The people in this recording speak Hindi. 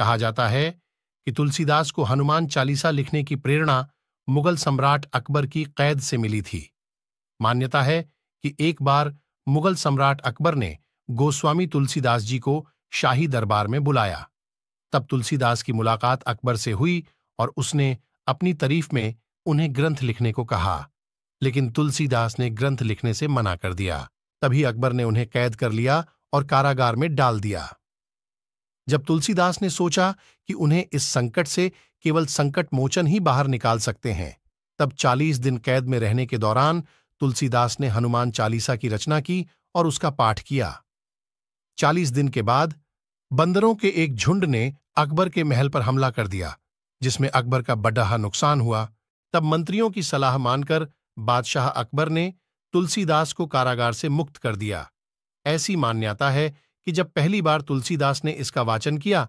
कहा जाता है कि तुलसीदास को हनुमान चालीसा लिखने की प्रेरणा मुगल सम्राट अकबर की कैद से मिली थी मान्यता है कि एक बार मुगल सम्राट अकबर ने गोस्वामी तुलसीदास जी को शाही दरबार में बुलाया तब तुलसीदास की मुलाकात अकबर से हुई और उसने अपनी तारीफ में उन्हें ग्रंथ लिखने को कहा लेकिन तुलसीदास ने ग्रंथ लिखने से मना कर दिया तभी अकबर ने उन्हें कैद कर लिया और कारागार में डाल दिया जब तुलसीदास ने सोचा कि उन्हें इस संकट से केवल संकट मोचन ही बाहर निकाल सकते हैं तब चालीस दिन कैद में रहने के दौरान तुलसीदास ने हनुमान चालीसा की रचना की और उसका पाठ किया चालीस दिन के बाद बंदरों के एक झुंड ने अकबर के महल पर हमला कर दिया जिसमें अकबर का बड़ा नुकसान हुआ तब मंत्रियों की सलाह मानकर बादशाह अकबर ने तुलसीदास को कारागार से मुक्त कर दिया ऐसी मान्यता है कि जब पहली बार तुलसीदास ने इसका वाचन किया